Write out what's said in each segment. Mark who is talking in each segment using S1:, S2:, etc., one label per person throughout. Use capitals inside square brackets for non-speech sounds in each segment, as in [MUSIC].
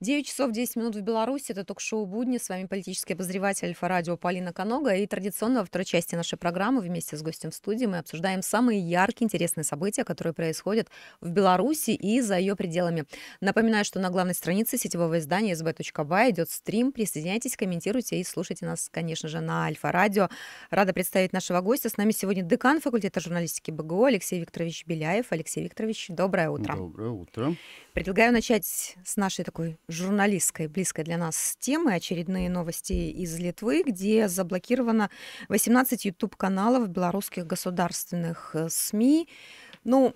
S1: 9 часов 10 минут в Беларуси. Это ток-шоу «Будни». С вами политический обозреватель Альфа-радио Полина Конога. И традиционно во второй части нашей программы вместе с гостем в студии мы обсуждаем самые яркие, интересные события, которые происходят в Беларуси и за ее пределами. Напоминаю, что на главной странице сетевого издания sb.by идет стрим. Присоединяйтесь, комментируйте и слушайте нас, конечно же, на Альфа-радио. Рада представить нашего гостя. С нами сегодня декан факультета журналистики БГУ Алексей Викторович Беляев. Алексей Викторович, доброе утро. Доброе утро. Предлагаю начать с нашей такой журналистской, близкой для нас темы, очередные новости из Литвы, где заблокировано 18 YouTube-каналов белорусских государственных э, СМИ. Ну,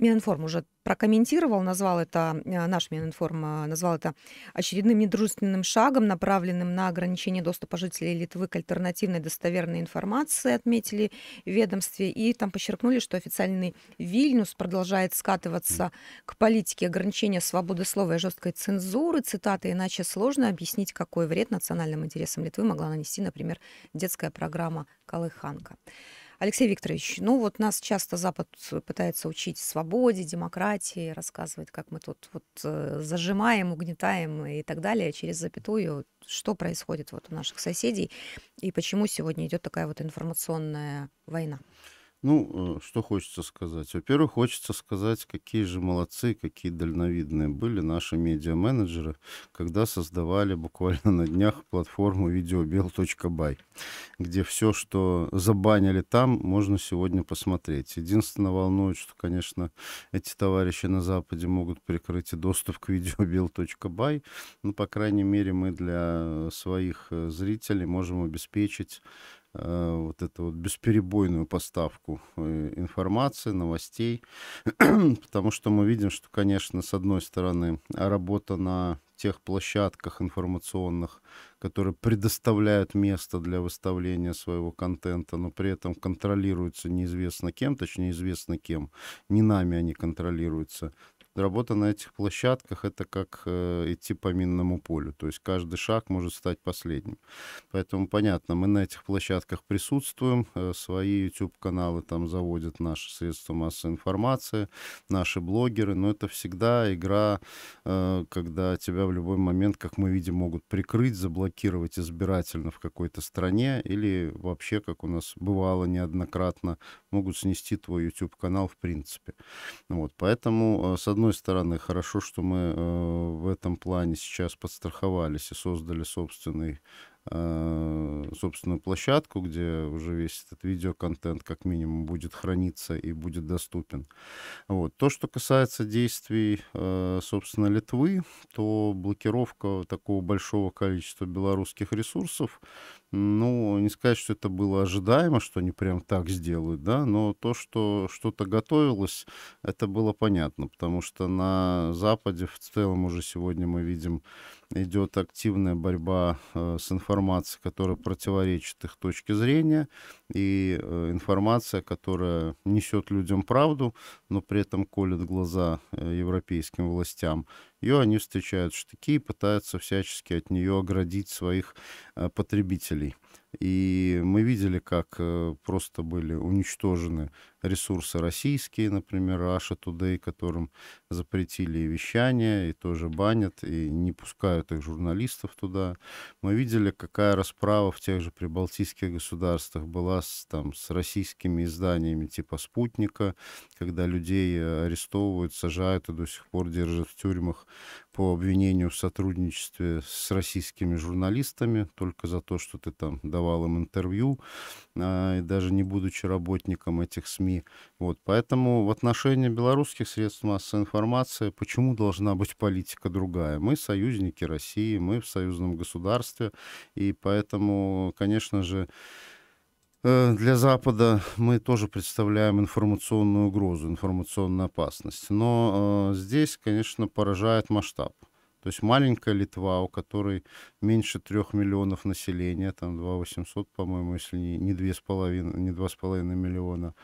S1: Мининформ уже прокомментировал, назвал это, э, наш Мининформ э, назвал это очередным недружественным шагом, направленным на ограничение доступа жителей Литвы к альтернативной достоверной информации, отметили в ведомстве. И там подчеркнули, что официальный Вильнюс продолжает скатываться к политике ограничения свободы слова и жесткой цензуры. Цитаты «Иначе сложно объяснить, какой вред национальным интересам Литвы могла нанести, например, детская программа «Колыханка». Алексей Викторович, ну вот нас часто Запад пытается учить свободе, демократии, рассказывает, как мы тут вот э, зажимаем, угнетаем и так далее через запятую. Что происходит вот у наших соседей и почему сегодня идет такая вот информационная война?
S2: Ну, э, что хочется сказать? Во-первых, хочется сказать, какие же молодцы, какие дальновидные были наши медиа-менеджеры, когда создавали буквально на днях платформу videobel.by, где все, что забанили там, можно сегодня посмотреть. Единственное, волнует, что, конечно, эти товарищи на Западе могут прикрыть и доступ к videobel.by, но, ну, по крайней мере, мы для своих э, зрителей можем обеспечить Э, вот эту вот бесперебойную поставку э, информации, новостей, [CLEARS THROAT] потому что мы видим, что, конечно, с одной стороны, работа на тех площадках информационных, которые предоставляют место для выставления своего контента, но при этом контролируются неизвестно кем, точнее известно кем, не нами они контролируются работа на этих площадках — это как э, идти по минному полю. То есть каждый шаг может стать последним. Поэтому, понятно, мы на этих площадках присутствуем, э, свои YouTube-каналы там заводят наши средства массовой информации, наши блогеры, но это всегда игра, э, когда тебя в любой момент, как мы видим, могут прикрыть, заблокировать избирательно в какой-то стране или вообще, как у нас бывало неоднократно, могут снести твой YouTube-канал в принципе. Вот, поэтому, э, с одной одной стороны, хорошо, что мы э, в этом плане сейчас подстраховались и создали собственный э, собственную площадку, где уже весь этот видеоконтент как минимум будет храниться и будет доступен. Вот. То, что касается действий, э, собственно, Литвы, то блокировка такого большого количества белорусских ресурсов, ну, не сказать, что это было ожидаемо, что они прям так сделают, да, но то, что что-то готовилось, это было понятно, потому что на Западе в целом уже сегодня мы видим, идет активная борьба э, с информацией, которая противоречит их точке зрения, и э, информация, которая несет людям правду, но при этом колет глаза э, европейским властям. Ее они встречают штыки и пытаются всячески от нее оградить своих э, потребителей. И мы видели, как просто были уничтожены ресурсы российские, например, Russia Today, которым запретили вещание, и тоже банят, и не пускают их журналистов туда. Мы видели, какая расправа в тех же прибалтийских государствах была с, там, с российскими изданиями типа «Спутника», когда людей э, арестовывают, сажают и до сих пор держат в тюрьмах по обвинению в сотрудничестве с российскими журналистами только за то, что ты там давал им интервью, а, и даже не будучи работником этих СМИ, СМИ. Вот, поэтому в отношении белорусских средств массовой информации почему должна быть политика другая? Мы союзники России, мы в союзном государстве, и поэтому, конечно же, э, для Запада мы тоже представляем информационную угрозу, информационную опасность. Но э, здесь, конечно, поражает масштаб. То есть маленькая Литва, у которой меньше трех миллионов населения, там 2 800, по-моему, если не, не, 2,5, не 2,5 миллиона,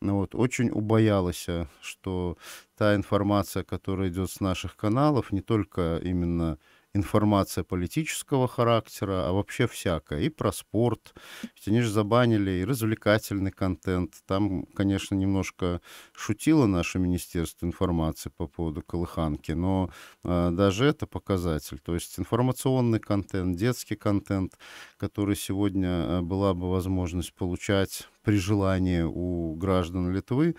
S2: ну, вот, очень убоялась, э, что та информация, которая идет с наших каналов, не только именно информация политического характера, а вообще всякое. И про спорт. Ведь они же забанили и развлекательный контент. Там, конечно, немножко шутило наше Министерство информации по поводу Колыханки, но э, даже это показатель. То есть информационный контент, детский контент, который сегодня а, была бы возможность получать при желании у граждан Литвы.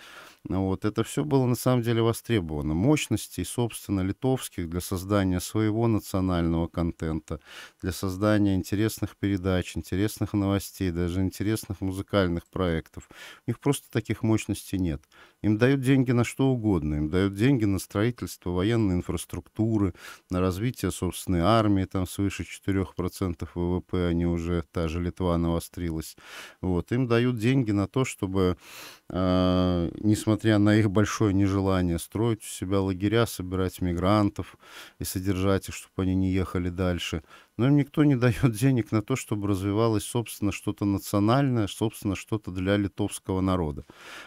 S2: Вот, это все было на самом деле востребовано. Мощностей, собственно, литовских для создания своего национального контента, для создания интересных передач, интересных новостей, даже интересных музыкальных проектов. У них просто таких мощностей нет. Им дают деньги на что угодно. Им дают деньги на строительство военной инфраструктуры, на развитие собственной армии. Там свыше 4% ВВП они а уже, та же Литва навострилась. Вот, им дают деньги деньги на то, чтобы, э, несмотря на их большое нежелание строить у себя лагеря, собирать мигрантов и содержать их, чтобы они не ехали дальше, но им никто не дает денег на то, чтобы развивалось, собственно, что-то национальное, собственно, что-то для литовского народа.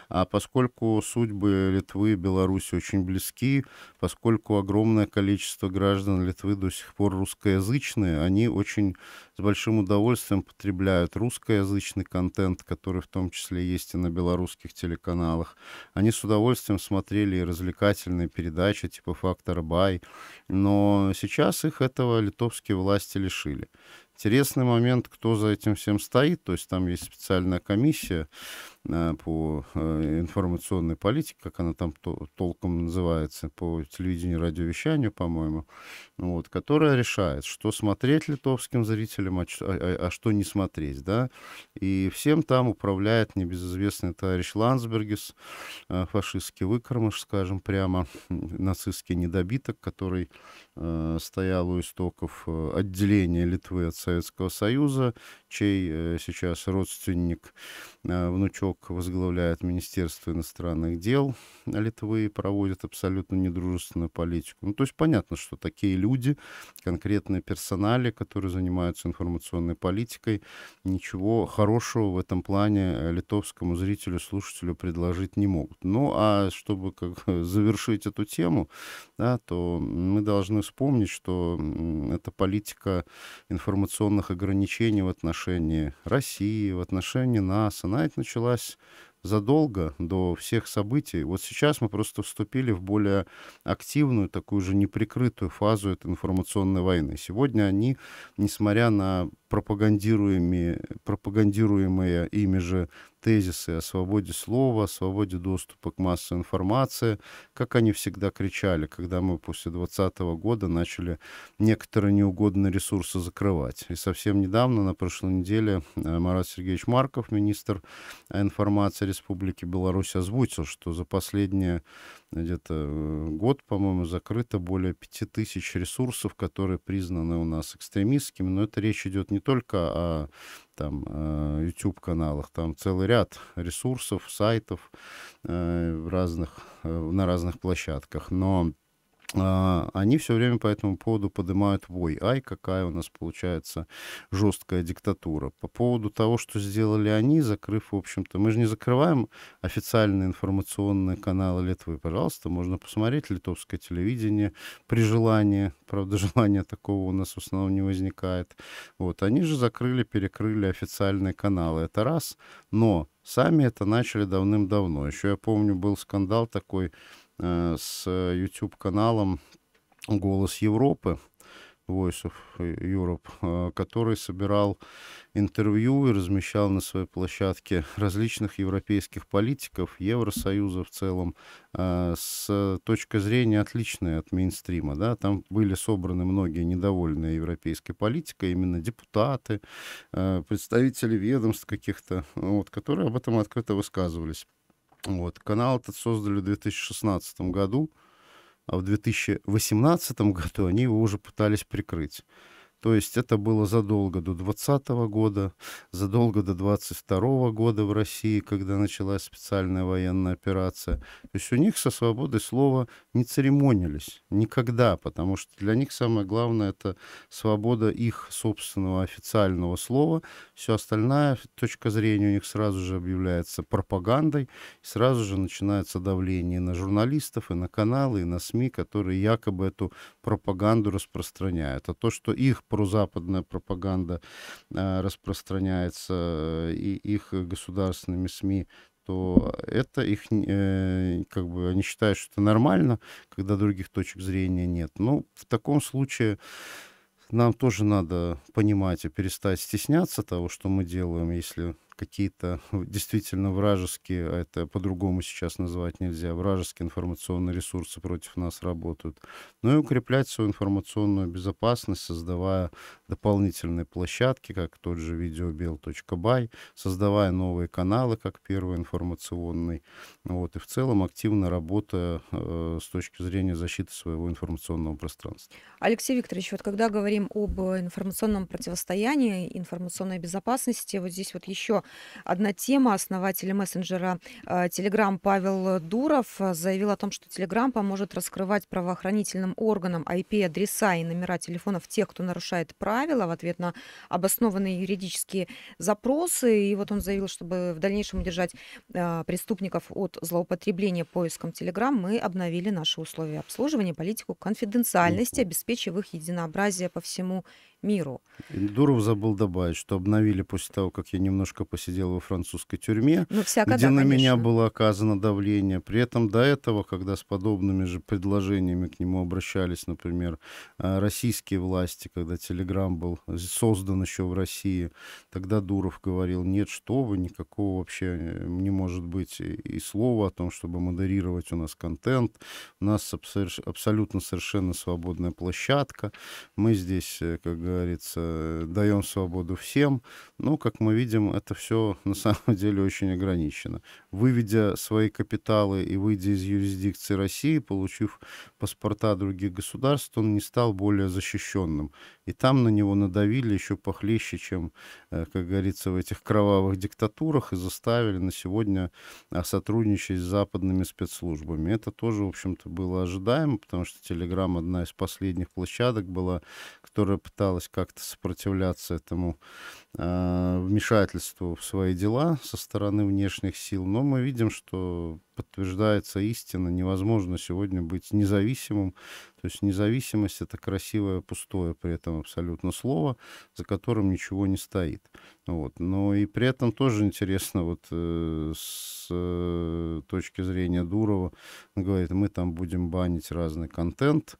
S2: А поскольку судьбы Литвы и Беларуси очень близки, поскольку огромное количество граждан Литвы до сих пор русскоязычные, они очень с большим удовольствием потребляют русскоязычный контент, который в том числе есть и на белорусских телеканалах. Они с удовольствием смотрели и развлекательные передачи типа «Фактор Бай», но сейчас их этого литовские власти лишили. Интересный момент, кто за этим всем стоит, то есть там есть специальная комиссия, Э, по э, информационной политике, как она там толком называется, по телевидению, радиовещанию, по-моему, вот, которая решает, что смотреть литовским зрителям, а, а, а, а что не смотреть, да, и всем там управляет небезызвестный товарищ Ландсбергес, э, фашистский выкормыш, скажем прямо, нацистский недобиток, который э, стоял у истоков отделения Литвы от Советского Союза, чей э, сейчас родственник, э, внучок Кирчук возглавляет Министерство иностранных дел Литвы и проводит абсолютно недружественную политику. Ну, то есть понятно, что такие люди, конкретные персонали, которые занимаются информационной политикой, ничего хорошего в этом плане э, литовскому зрителю, слушателю предложить не могут. Ну, а чтобы как, [LAUGHS] завершить эту тему, да, то мы должны вспомнить, что эта политика информационных ограничений в отношении России, в отношении нас. Она ведь началась началась задолго до всех событий. Вот сейчас мы просто вступили в более активную, такую же неприкрытую фазу этой информационной войны. Сегодня они, несмотря на пропагандируемые, пропагандируемые ими же тезисы о свободе слова, о свободе доступа к массовой информации, как они всегда кричали, когда мы после 2020 года начали некоторые неугодные ресурсы закрывать. И совсем недавно, на прошлой неделе, э, Марат Сергеевич Марков, министр э, информации Республики Беларусь, озвучил, что за последние где-то э, год, по-моему, закрыто более 5000 ресурсов, которые признаны у нас экстремистскими. Но это речь идет не только о там, э, YouTube-каналах, там целый ряд ресурсов, сайтов э, разных, на разных площадках. Но а, они все время по этому поводу поднимают вой. Ай, какая у нас получается жесткая диктатура. По поводу того, что сделали они, закрыв, в общем-то, мы же не закрываем официальные информационные каналы Литвы. Пожалуйста, можно посмотреть литовское телевидение при желании. Правда, [LAUGHS] желания такого у нас в основном не возникает. Вот, они же закрыли, перекрыли официальные каналы. Это раз. Но сами это начали давным-давно. Еще я помню, был скандал такой Э, с YouTube-каналом «Голос Европы», Voice of Europe, э, который собирал интервью и размещал на своей площадке различных европейских политиков, Евросоюза в целом, э, с точки зрения отличной от мейнстрима. Да? Там были собраны многие недовольные европейской политикой, именно депутаты, представители ведомств каких-то, вот, которые об этом открыто высказывались. Вот. Канал этот создали в 2016 году, а в 2018 году они его уже пытались прикрыть. То есть это было задолго до 2020 года, задолго до 2022 года в России, когда началась специальная военная операция. То есть у них со свободой слова не церемонились никогда, потому что для них самое главное — это свобода их собственного официального слова. Все остальное точка зрения у них сразу же объявляется пропагандой, и сразу же начинается давление на журналистов, и на каналы, и на СМИ, которые якобы эту пропаганду распространяют. А то, что их прозападная пропаганда э, распространяется э, и их государственными СМИ, то это их, э, как бы, они считают, что это нормально, когда других точек зрения нет. Ну, в таком случае нам тоже надо понимать и перестать стесняться того, что мы делаем, если какие-то [LAUGHS] действительно вражеские, а это по-другому сейчас называть нельзя, вражеские информационные ресурсы против нас работают. но ну и укреплять свою информационную безопасность, создавая дополнительные площадки, как тот же videobel.by, создавая новые каналы, как первый информационный. Вот, и в целом активно работа э, с точки зрения защиты своего информационного пространства.
S1: Алексей Викторович, вот когда говорим об информационном противостоянии, информационной безопасности, вот здесь вот еще одна тема. Основатель мессенджера э, Telegram Павел Дуров э, заявил о том, что Telegram поможет раскрывать правоохранительным органам IP-адреса и номера телефонов тех, кто нарушает правила направила в ответ на обоснованные юридические запросы. И вот он заявил, чтобы в дальнейшем удержать а, преступников от злоупотребления поиском Telegram, мы обновили наши условия обслуживания, политику конфиденциальности, обеспечив их единообразие по всему миру.
S2: Дуров забыл добавить, что обновили после того, как я немножко посидел во французской тюрьме, ну, всяко, где да, на конечно. меня было оказано давление. При этом до этого, когда с подобными же предложениями к нему обращались, например, э, российские власти, когда Телеграм был создан еще в России, тогда Дуров говорил, нет, что вы, никакого вообще э, не может быть и слова о том, чтобы модерировать у нас контент. У нас абсолютно совершенно свободная площадка. Мы здесь, э, как говорится, даем свободу всем. Но, ну, как мы видим, это все на самом деле очень ограничено. Выведя свои капиталы и выйдя из юрисдикции России, получив паспорта других государств, он не стал более защищенным. И там на него надавили еще похлеще, чем, э, как говорится, в этих кровавых диктатурах, и заставили на сегодня а, сотрудничать с западными спецслужбами. Это тоже, в общем-то, было ожидаемо, потому что Telegram одна из последних площадок была, которая пыталась пыталась как-то сопротивляться этому э, вмешательству в свои дела со стороны внешних сил. Но мы видим, что подтверждается истина, невозможно сегодня быть независимым. То есть независимость — это красивое, пустое при этом абсолютно слово, за которым ничего не стоит. Вот. Но и при этом тоже интересно, вот э, с э, точки зрения Дурова, он говорит, мы там будем банить разный контент,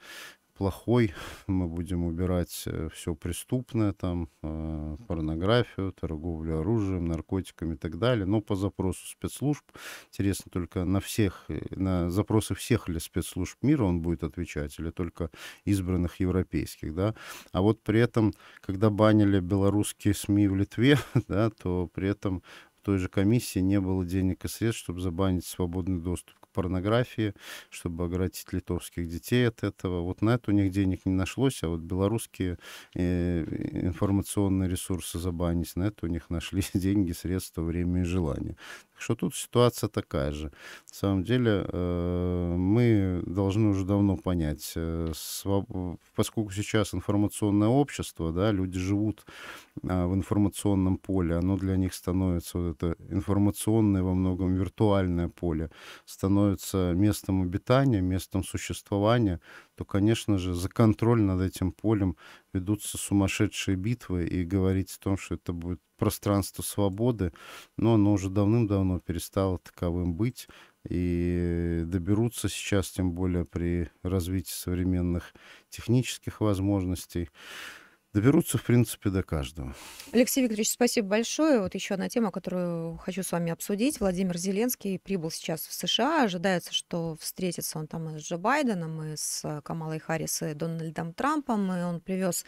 S2: плохой, [LAUGHS] мы будем убирать э, все преступное, там, э, порнографию, торговлю оружием, наркотиками и так далее, но по запросу спецслужб, интересно только на всех, э, на запросы всех ли спецслужб мира он будет отвечать, или только избранных европейских, да, а вот при этом, когда банили белорусские СМИ в Литве, [LAUGHS] да, то при этом в той же комиссии не было денег и средств, чтобы забанить свободный доступ к порнографии, чтобы оградить литовских детей от этого. Вот на это у них денег не нашлось, а вот белорусские э, информационные ресурсы забанить, на это у них нашлись [LAUGHS] деньги, средства, время и желание что тут ситуация такая же. На самом деле э, мы должны уже давно понять, э, поскольку сейчас информационное общество, да, люди живут э, в информационном поле, оно для них становится вот это информационное во многом виртуальное поле, становится местом обитания, местом существования, то, конечно же, за контроль над этим полем ведутся сумасшедшие битвы, и говорить о том, что это будет пространство свободы, но оно уже давным-давно перестало таковым быть. И доберутся сейчас, тем более при развитии современных технических возможностей, доберутся, в принципе, до каждого.
S1: Алексей Викторович, спасибо большое. Вот еще одна тема, которую хочу с вами обсудить. Владимир Зеленский прибыл сейчас в США. Ожидается, что встретится он там и с Джо Байденом, и с Камалой Харрис, и Дональдом Трампом. И он привез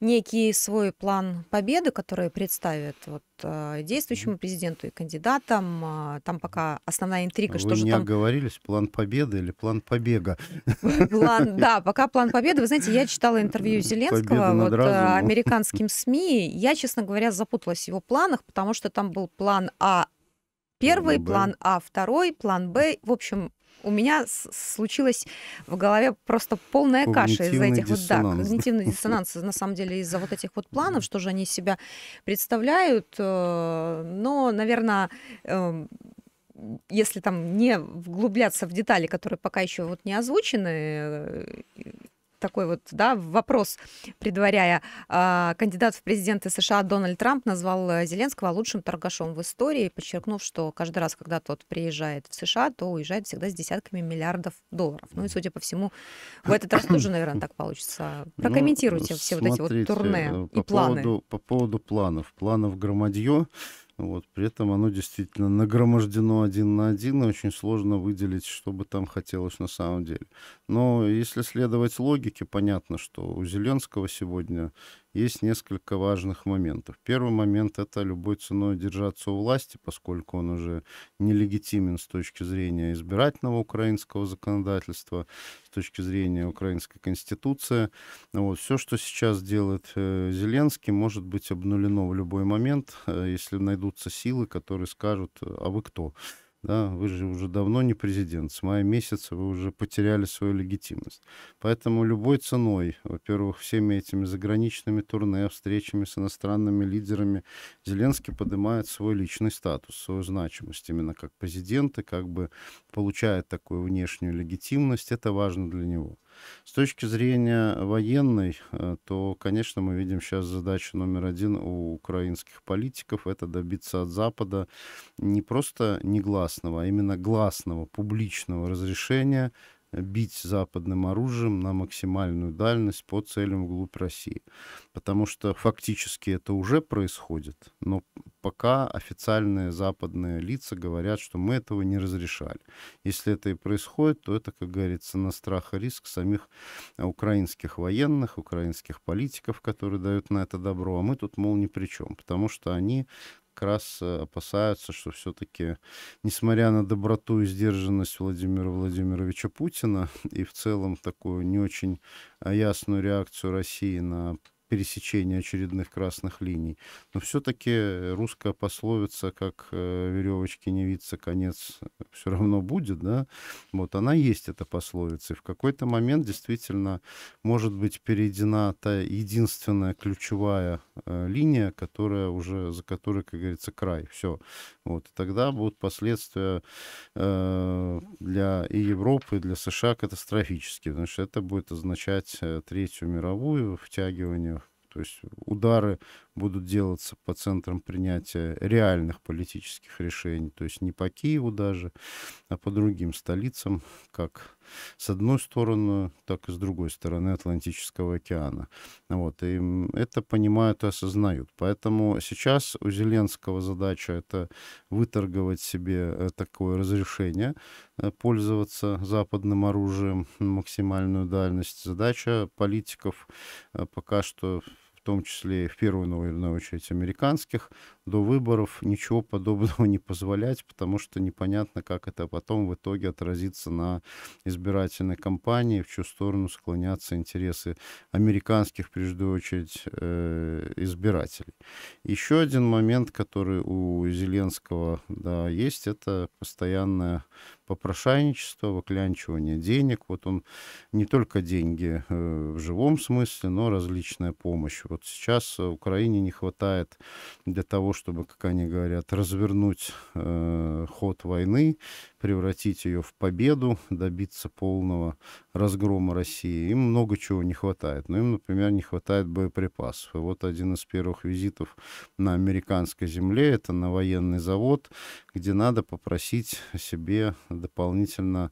S1: некий свой план победы, который представят вот, э, действующему президенту и кандидатам. А, там пока основная интрига, Вы что же там... Вы не
S2: оговорились, план победы или план побега?
S1: План, [LAUGHS] да, пока план победы. Вы знаете, я читала интервью Зеленского вот, э, американским СМИ. Я, честно говоря, запуталась в его планах, потому что там был план А, первый, план А, второй, план Б. В общем, у меня случилась в голове просто полная каша из-за этих диссонанс. вот, да, когнитивный [LAUGHS] диссонанс, на самом деле, из-за вот этих вот планов, что же они из себя представляют. Э, но, наверное, эм, если там не вглубляться в детали, которые пока еще вот не озвучены, э, такой вот да, вопрос, предваряя. А, Кандидат в президенты США Дональд Трамп назвал э, Зеленского лучшим торгашом в истории, подчеркнув, что каждый раз, когда тот приезжает в США, то уезжает всегда с десятками миллиардов долларов. Ну и, судя по всему, в этот раз тоже, наверное, так получится. Ну, Прокомментируйте ну, все смотрите, вот эти вот турне э, по и планы. Поводу,
S2: по поводу планов. Планов громадье. Вот. При этом оно действительно нагромождено один на один, и очень сложно выделить, что бы там хотелось на самом деле. Но если следовать логике, понятно, что у Зеленского сегодня есть несколько важных моментов. Первый момент — это любой ценой держаться у власти, поскольку он уже нелегитимен с точки зрения избирательного украинского законодательства, с точки зрения украинской конституции. Вот, все, что сейчас делает э, Зеленский, может быть обнулено в любой момент, э, если найдутся силы, которые скажут, а вы кто? Да, вы же уже давно не президент. С мая месяца вы уже потеряли свою легитимность. Поэтому любой ценой, во-первых, всеми этими заграничными турне, встречами с иностранными лидерами, Зеленский поднимает свой личный статус, свою значимость именно как президент и как бы получает такую внешнюю легитимность. Это важно для него. С точки зрения военной, э, то, конечно, мы видим сейчас задачу номер один у украинских политиков — это добиться от Запада не просто негласного, а именно гласного, публичного разрешения бить западным оружием на максимальную дальность по целям вглубь России. Потому что фактически это уже происходит, но пока официальные западные лица говорят, что мы этого не разрешали. Если это и происходит, то это, как говорится, на страх и риск самих э, украинских военных, украинских политиков, которые дают на это добро, а мы тут, мол, ни при чем, потому что они как раз э, опасаются, что все-таки, несмотря на доброту и сдержанность Владимира Владимировича Путина и в целом такую не очень а, ясную реакцию России на пересечения очередных красных линий. Но все-таки э, русская пословица, как э, веревочки не виться, конец э, все равно будет, да, вот она есть, эта пословица. И в какой-то момент действительно может быть перейдена та единственная ключевая линия, которая уже, за которой, как говорится, край. Все, вот, тогда будут последствия э, для и Европы, и для США катастрофические, потому что это будет означать э, Третью мировую втягивание то есть удары будут делаться по центрам принятия реальных политических решений, то есть не по Киеву даже, а по другим столицам, как с одной стороны, так и с другой стороны Атлантического океана. Вот, и это понимают и осознают. Поэтому сейчас у Зеленского задача — это выторговать себе э, такое разрешение э, пользоваться западным оружием максимальную дальность. Задача политиков э, пока что том числе в первую, наверное, очередь американских, до выборов ничего подобного [LAUGHS] не позволять, потому что непонятно, как это потом в итоге отразится на избирательной кампании, в чью сторону склонятся интересы американских, прежде очередь, э, избирателей. Еще один момент, который у Зеленского да, есть, это постоянная попрошайничество, выклянчивание денег. Вот он не только деньги э, в живом смысле, но различная помощь. Вот сейчас э, Украине не хватает для того, чтобы, как они говорят, развернуть э, ход войны, превратить ее в победу, добиться полного разгрома России. Им много чего не хватает. Но ну, им, например, не хватает боеприпасов. И вот один из первых визитов на американской земле, это на военный завод, где надо попросить себе дополнительно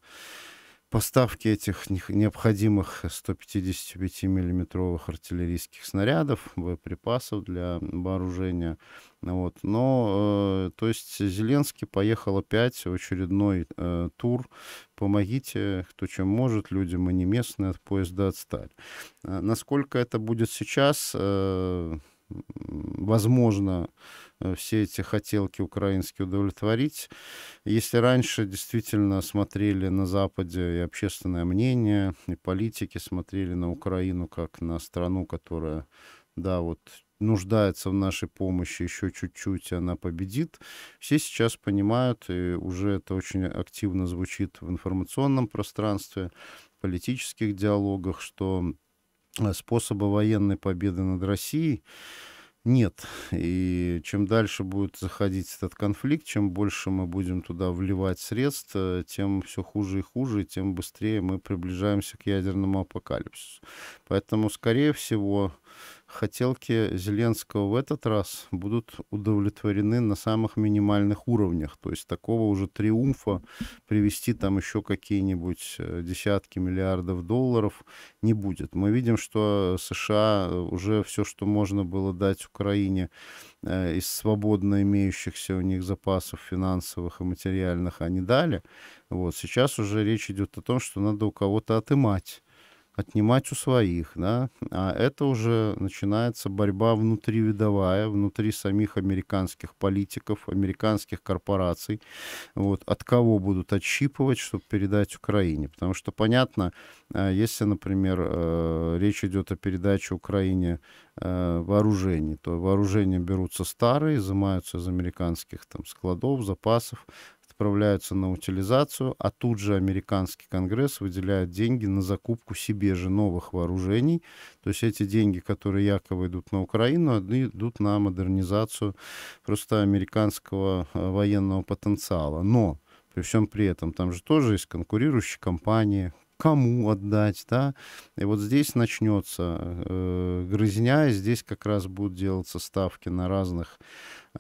S2: поставки этих необходимых 155-миллиметровых артиллерийских снарядов, боеприпасов для вооружения. Вот. Но, э, то есть, Зеленский поехал опять в очередной э, тур. Помогите, кто чем может, людям и не местные, от поезда отстали. Э, насколько это будет сейчас, э, возможно, э, все эти хотелки украинские удовлетворить. Если раньше действительно смотрели на Западе и общественное мнение, и политики смотрели на Украину как на страну, которая, да, вот нуждается в нашей помощи еще чуть-чуть, и она победит. Все сейчас понимают, и уже это очень активно звучит в информационном пространстве, политических диалогах, что способа военной победы над Россией нет. И чем дальше будет заходить этот конфликт, чем больше мы будем туда вливать средств, э, тем все хуже и хуже, и тем быстрее мы приближаемся к ядерному апокалипсису. Поэтому, скорее всего, хотелки Зеленского в этот раз будут удовлетворены на самых минимальных уровнях. То есть такого уже триумфа привести там еще какие-нибудь э, десятки миллиардов долларов не будет. Мы видим, что США э, уже все, что можно было дать Украине э, из свободно имеющихся у них запасов финансовых и материальных, они дали. Вот сейчас уже речь идет о том, что надо у кого-то отымать отнимать у своих, да, а это уже начинается борьба внутривидовая, внутри самих американских политиков, американских корпораций, вот, от кого будут отщипывать, чтобы передать Украине, потому что, понятно, э, если, например, э, речь идет о передаче Украине э, вооружений, то вооружения берутся старые, изымаются из американских там складов, запасов, отправляются на утилизацию, а тут же американский конгресс выделяет деньги на закупку себе же новых вооружений. То есть эти деньги, которые якобы идут на Украину, идут на модернизацию просто американского э, военного потенциала. Но при всем при этом там же тоже есть конкурирующие компании, кому отдать, да. И вот здесь начнется э, грызня, и здесь как раз будут делаться ставки на разных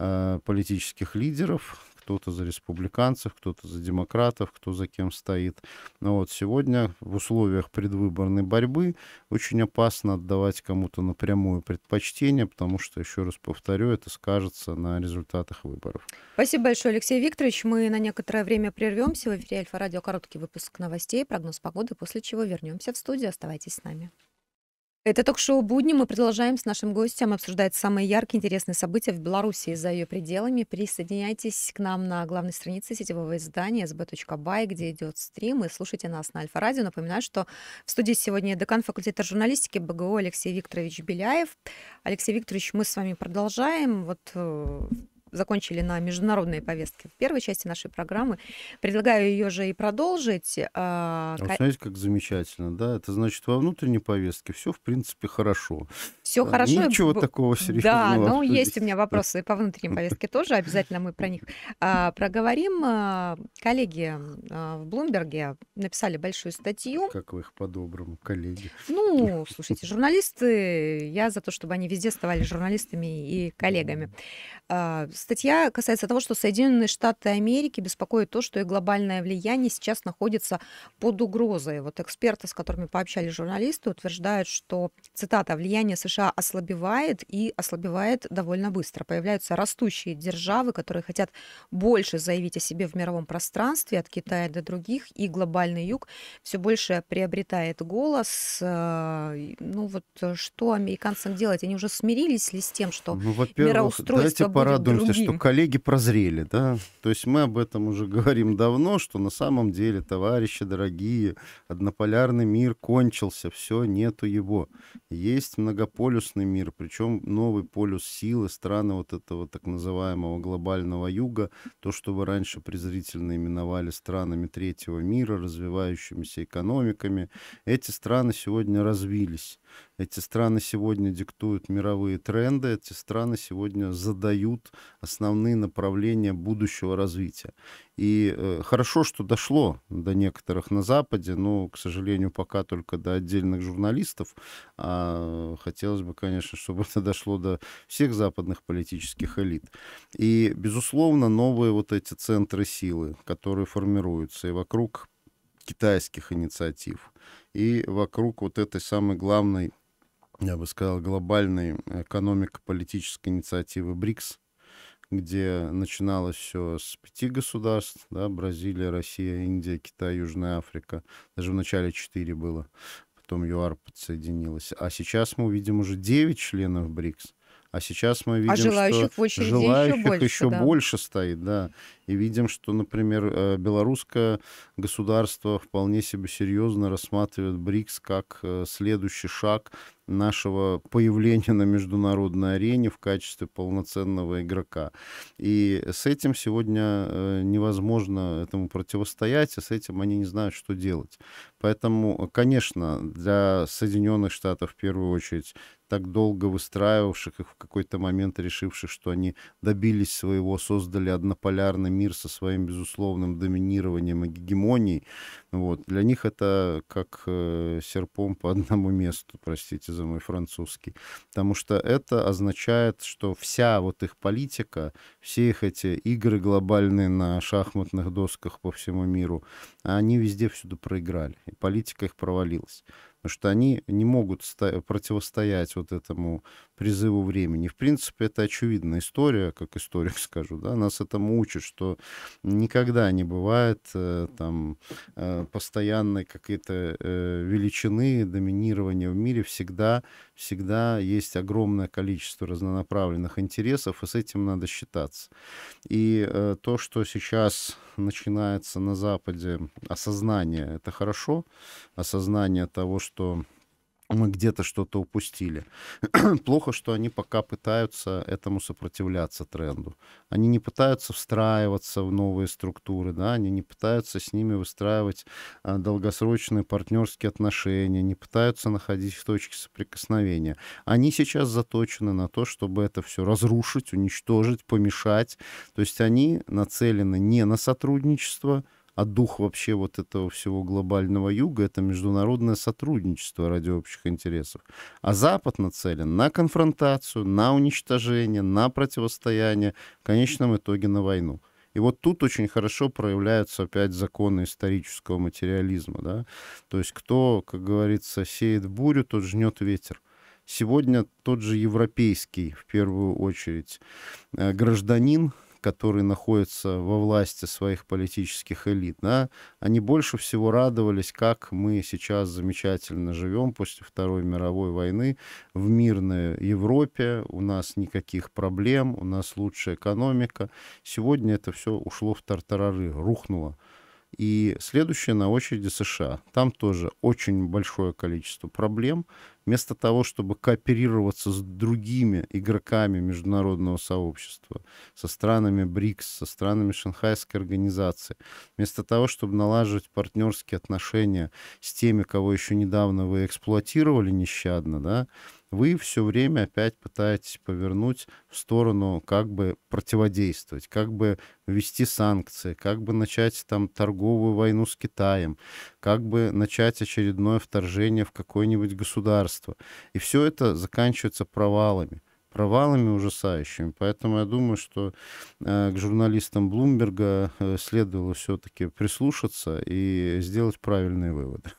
S2: э, политических лидеров, кто-то за республиканцев, кто-то за демократов, кто за кем стоит. Но вот сегодня в условиях предвыборной борьбы очень опасно отдавать кому-то напрямую предпочтение, потому что, еще раз повторю, это скажется на результатах выборов.
S1: Спасибо большое, Алексей Викторович. Мы на некоторое время прервемся. В эфире Альфа-радио короткий выпуск новостей, прогноз погоды, после чего вернемся в студию. Оставайтесь с нами. Это ток-шоу «Будни». Мы продолжаем с нашим гостем обсуждать самые яркие, интересные события в Беларуси и за ее пределами. Присоединяйтесь к нам на главной странице сетевого издания sb.by, где идет стрим, и слушайте нас на Альфа-радио. Напоминаю, что в студии сегодня декан факультета журналистики БГУ Алексей Викторович Беляев. Алексей Викторович, мы с вами продолжаем. Вот э, закончили на международные повестки в первой части нашей программы. Предлагаю ее же и продолжить. Э, а, вот смотрите,
S2: как замечательно, да? Это значит, во внутренней повестке все, в принципе, хорошо. Все э, хорошо. Ничего такого серьезного. Да, но здесь. есть у меня
S1: вопросы по внутренней [LAUGHS] повестке тоже, обязательно мы про них а, проговорим. Э, коллеги в Блумберге написали большую статью.
S2: Как вы их по-доброму, коллеги?
S1: Ну, слушайте, журналисты, я за то, чтобы они везде оставались журналистами и коллегами статья касается того, что Соединенные Штаты Америки беспокоят то, что их глобальное влияние сейчас находится под угрозой. Вот эксперты, с которыми пообщались журналисты, утверждают, что, цитата, влияние США ослабевает и ослабевает довольно быстро. Появляются растущие державы, которые хотят больше заявить о себе в мировом пространстве, от Китая до других, и глобальный юг все больше приобретает голос. Э, ну вот э, что американцам делать? Они уже смирились ли с тем, что ну, мироустройство Давайте порадуемся видите, что коллеги
S2: прозрели, да? То есть мы об этом уже [LAUGHS] говорим давно, что на самом деле, товарищи дорогие, однополярный мир кончился, все, нету его. Есть многополюсный мир, причем новый полюс силы, страны вот этого так называемого глобального юга, то, что вы раньше презрительно именовали странами третьего мира, развивающимися экономиками, эти страны сегодня развились. Эти страны сегодня диктуют мировые тренды, эти страны сегодня задают основные направления будущего развития. И э, хорошо, что дошло до некоторых на Западе, но, к сожалению, пока только до отдельных журналистов. А хотелось бы, конечно, чтобы это дошло до всех западных политических элит. И, безусловно, новые вот эти центры силы, которые формируются и вокруг китайских инициатив, и вокруг вот этой самой главной я бы сказал, глобальной экономико-политической инициативы БРИКС, где начиналось все с пяти государств, да, Бразилия, Россия, Индия, Китай, Южная Африка. Даже в начале четыре было, потом ЮАР подсоединилась. А сейчас мы увидим уже девять членов БРИКС. А сейчас мы а видим, а желающих что в желающих еще больше, еще да. больше стоит, да и видим, что, например, э, белорусское государство вполне себе серьезно рассматривает БРИКС как э, следующий шаг нашего появления на международной арене в качестве полноценного игрока. И с этим сегодня э, невозможно этому противостоять, и с этим они не знают, что делать. Поэтому, конечно, для Соединенных Штатов в первую очередь так долго выстраивавших и в какой-то момент решивших, что они добились своего, создали однополярный мир со своим безусловным доминированием и гегемонией. Вот. Для них это как э, серпом по одному месту, простите за мой французский. Потому что это означает, что вся вот их политика, все их эти игры глобальные на шахматных досках по всему миру, они везде всюду проиграли. И политика их провалилась. Потому что они не могут противостоять вот этому призыву времени. В принципе, это очевидная история, как историк [LAUGHS] скажу, да, нас этому учат, что никогда не бывает э, там э, постоянной какой-то э, величины доминирования в мире, всегда, всегда есть огромное количество разнонаправленных интересов, и с этим надо считаться. И э, то, что сейчас начинается на Западе, осознание, это хорошо, осознание того, что мы где-то что-то упустили. [CLEARS THROAT] Плохо, что они пока пытаются этому сопротивляться тренду. Они не пытаются встраиваться в новые структуры, да, они не пытаются с ними выстраивать а, долгосрочные партнерские отношения, не пытаются находить в точке соприкосновения. Они сейчас заточены на то, чтобы это все разрушить, уничтожить, помешать. То есть они нацелены не на сотрудничество, а дух вообще вот этого всего глобального юга — это международное сотрудничество ради общих интересов. А Запад нацелен на конфронтацию, на уничтожение, на противостояние, в конечном итоге на войну. И вот тут очень хорошо проявляются опять законы исторического материализма. Да? То есть кто, как говорится, сеет бурю, тот жнет ветер. Сегодня тот же европейский, в первую очередь, э, гражданин которые находятся во власти своих политических элит, да, они больше всего радовались, как мы сейчас замечательно живем после Второй мировой войны в мирной Европе, у нас никаких проблем, у нас лучшая экономика. Сегодня это все ушло в тартарары, рухнуло. И следующее на очереди США. Там тоже очень большое количество проблем, вместо того, чтобы кооперироваться с другими игроками международного сообщества, со странами БРИКС, со странами Шанхайской организации, вместо того, чтобы налаживать партнерские отношения с теми, кого еще недавно вы эксплуатировали нещадно, да, вы все время опять пытаетесь повернуть в сторону как бы противодействовать, как бы ввести санкции, как бы начать там торговую войну с Китаем, как бы начать очередное вторжение в какое-нибудь государство, государства. И все это заканчивается провалами провалами ужасающими. Поэтому я думаю, что э, к журналистам Блумберга э, следовало все-таки прислушаться и сделать правильные выводы.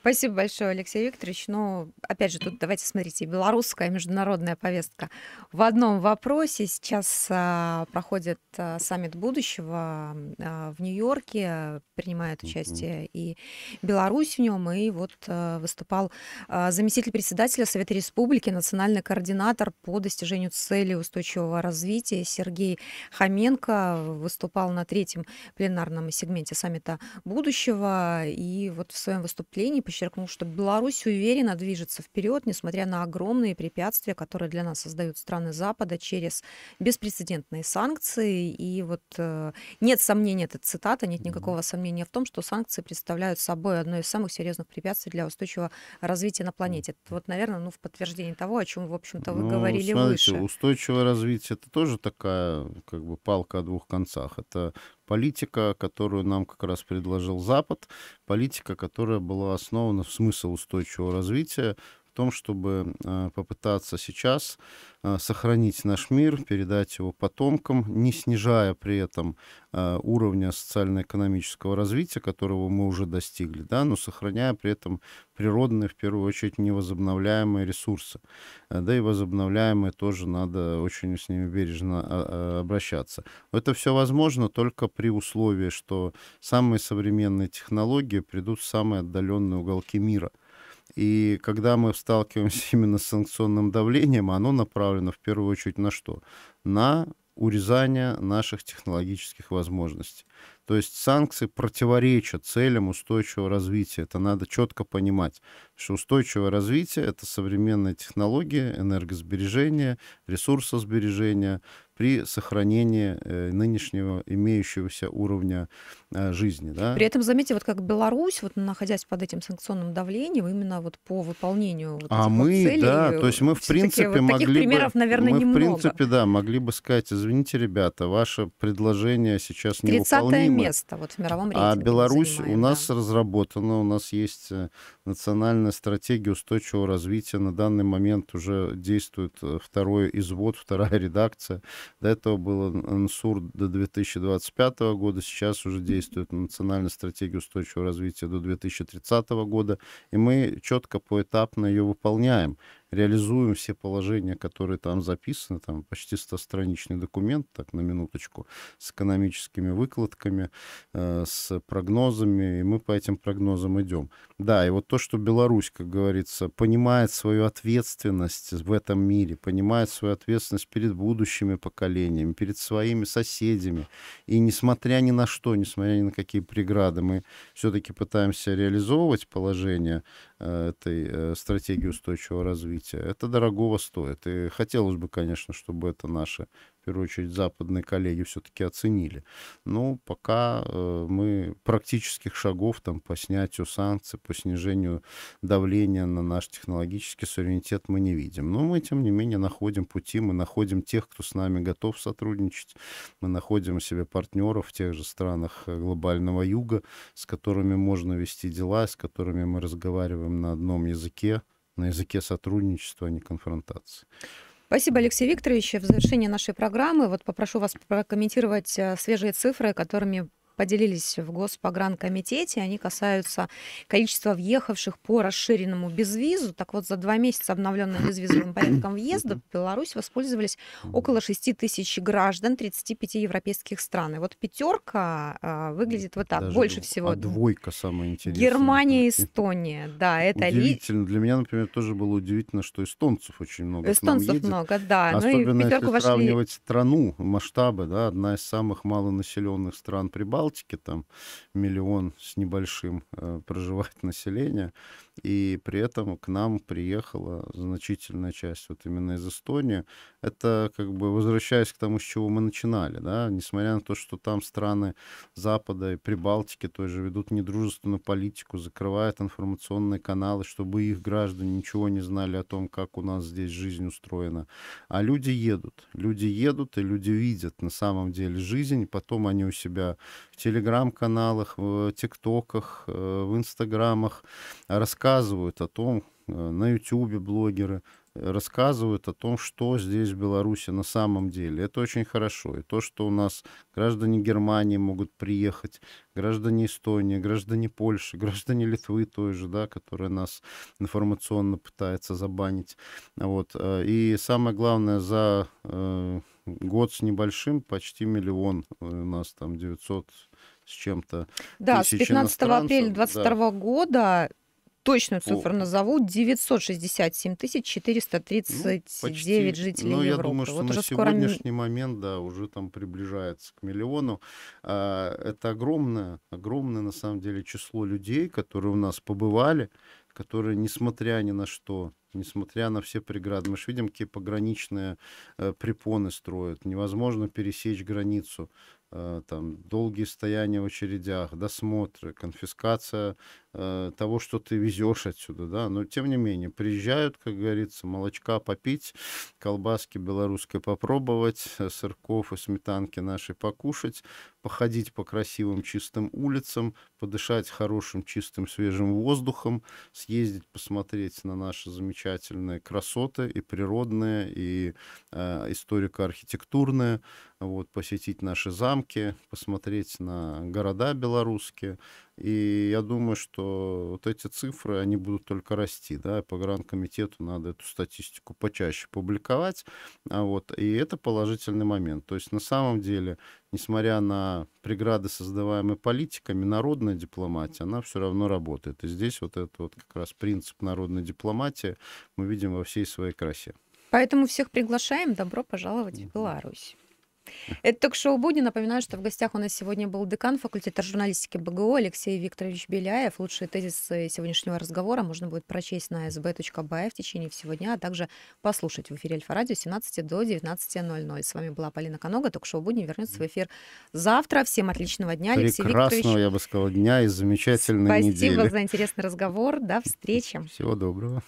S1: Спасибо большое, Алексей Викторович. Ну, опять же, тут давайте смотрите, белорусская международная повестка. В одном вопросе сейчас а, проходит а, саммит будущего а, в Нью-Йорке, принимает участие mm-hmm. и Беларусь в нем, и вот а, выступал а, заместитель председателя Совета Республики, национальный координатор по достижению цели устойчивого развития Сергей Хоменко выступал на третьем пленарном сегменте саммита будущего, и вот в своем выступлении Лавриний подчеркнул, что Беларусь уверенно движется вперед, несмотря на огромные препятствия, которые для нас создают страны Запада через беспрецедентные санкции. И вот э, нет сомнений, это цитата, нет никакого сомнения в том, что санкции представляют собой одно из самых серьезных препятствий для устойчивого развития на планете. Это вот, наверное, ну, в подтверждение того, о чем, в общем-то, вы ну, говорили смотрите, выше.
S2: Устойчивое развитие это тоже такая как бы палка о двух концах. Это политика, которую нам как раз предложил Запад, политика, которая была основана в смысл устойчивого развития, том, чтобы э, попытаться сейчас э, сохранить наш мир, передать его потомкам, не снижая при этом э, уровня социально-экономического развития, которого мы уже достигли, да, но сохраняя при этом природные, в первую очередь, невозобновляемые ресурсы. Да и возобновляемые тоже надо очень с ними бережно а, а, обращаться. это все возможно только при условии, что самые современные технологии придут в самые отдаленные уголки мира — и когда мы сталкиваемся [LAUGHS] именно с санкционным давлением, оно направлено в первую очередь на что? На урезание наших технологических возможностей. То есть санкции противоречат целям устойчивого развития. Это надо четко понимать, что устойчивое развитие — это современные технологии, энергосбережение, ресурсосбережение, при сохранении э, нынешнего имеющегося уровня а, жизни. Да? При
S1: этом, заметьте, вот как Беларусь, вот находясь под этим санкционным давлением, именно вот по выполнению вот а мы, целей, да, то есть мы в принципе вот могли примеров, бы, наверное, мы немного. в
S2: принципе, да, могли бы сказать, извините, ребята, ваше предложение сейчас не 30 место вот в мировом а рейтинге. А Беларусь занимаем, у нас да. разработана, у нас есть э, национальная стратегия устойчивого развития. На данный момент уже действует э, второй извод, [LAUGHS] вторая редакция. До этого был НСУР до 2025 года, сейчас уже действует национальная стратегия устойчивого развития до 2030 года. И мы четко поэтапно ее выполняем реализуем все положения, которые там записаны, там почти 100-страничный документ, так, на минуточку, с экономическими выкладками, э, с прогнозами, и мы по этим прогнозам идем. Да, и вот то, что Беларусь, как говорится, понимает свою ответственность в этом мире, понимает свою ответственность перед будущими поколениями, перед своими соседями, и несмотря ни на что, несмотря ни на какие преграды, мы все-таки пытаемся реализовывать положение этой э, стратегии устойчивого развития. Это дорогого стоит. И хотелось бы, конечно, чтобы это наши в первую очередь западные коллеги, все-таки оценили. Но ну, пока э, мы практических шагов там, по снятию санкций, по снижению давления на наш технологический суверенитет мы не видим. Но мы, тем не менее, находим пути, мы находим тех, кто с нами готов сотрудничать, мы находим себе партнеров в тех же странах э, глобального юга, с которыми можно вести дела, с которыми мы разговариваем на одном языке, на языке сотрудничества, а не
S1: конфронтации. Спасибо, Алексей Викторович. В завершении нашей программы вот попрошу вас прокомментировать э, свежие цифры, которыми поделились в Госпогранкомитете. Они касаются количества въехавших по расширенному безвизу. Так вот, за два месяца обновленным безвизовым порядком въезда в Беларусь воспользовались около 6 тысяч граждан 35 европейских стран. И вот пятерка а, выглядит вот так. Даже больше всего. А
S2: двойка самая интересная.
S1: Германия, Эстония. Да, это... Удивительно.
S2: Для меня, например, тоже было удивительно, что эстонцев очень много. Эстонцев много,
S1: да. Ну Особенно ну, если вошли... сравнивать
S2: страну, масштабы, да, одна из самых малонаселенных стран Прибалтики Прибалтике, там миллион с небольшим э, проживает население, и при этом к нам приехала значительная часть вот именно из Эстонии. Это как бы возвращаясь к тому, с чего мы начинали, да, несмотря на то, что там страны Запада и Прибалтики тоже ведут недружественную политику, закрывают информационные каналы, чтобы их граждане ничего не знали о том, как у нас здесь жизнь устроена. А люди едут, люди едут и люди видят на самом деле жизнь, потом они у себя в телеграм-каналах, в тиктоках, э, в инстаграмах рассказывают о том, э, на ютюбе блогеры рассказывают о том, что здесь в Беларуси на самом деле. Это очень хорошо. И то, что у нас граждане Германии могут приехать, граждане Эстонии, граждане Польши, [LAUGHS] граждане Литвы той же, да, которая нас информационно пытается забанить. Вот. Э, и самое главное, за год с небольшим почти миллион у нас там 900 с чем-то. Да, с 15 апреля 2022 да.
S1: года точную цифру О. назову, 967 439 ну, жителей ну, Европы. Я думаю, что вот на сегодняшний
S2: скоро... момент, да, уже там приближается к миллиону. А, это огромное, огромное на самом деле число людей, которые у нас побывали, которые, несмотря ни на что, несмотря на все преграды, мы же видим, какие пограничные э, препоны строят, невозможно пересечь границу Э, там долгие стояния в очередях, досмотры, конфискация Э, того, что ты везешь отсюда, да, но тем не менее приезжают, как говорится, молочка попить, колбаски белорусской попробовать, э, сырков и сметанки нашей покушать, походить по красивым чистым улицам, подышать хорошим чистым свежим воздухом, съездить посмотреть на наши замечательные красоты и природные, и э, историко-архитектурные, вот, посетить наши замки, посмотреть на города белорусские, и я думаю, что вот эти цифры, они будут только расти, да, По погранкомитету надо эту статистику почаще публиковать, а вот, и это положительный момент. То есть на самом деле, несмотря на преграды, создаваемые политиками, народная дипломатия, она все равно работает. И здесь вот этот вот как раз принцип народной дипломатии мы видим во всей своей красе.
S1: Поэтому всех приглашаем. Добро пожаловать в Беларусь. Это ток-шоу «Будни». Напоминаю, что в гостях у нас сегодня был декан факультета журналистики БГУ Алексей Викторович Беляев. Лучшие тезисы э, сегодняшнего разговора можно будет прочесть на sb.by в течение всего дня, а также послушать в эфире Альфа-радио с 17 до 19.00. С вами была Полина Конога. Ток-шоу «Будни» вернется в эфир завтра. Всем отличного дня, Алексей Прекрасного,
S2: я бы сказала, дня и замечательной Спасибо недели. Спасибо за
S1: интересный разговор. До встречи.
S2: Всего доброго.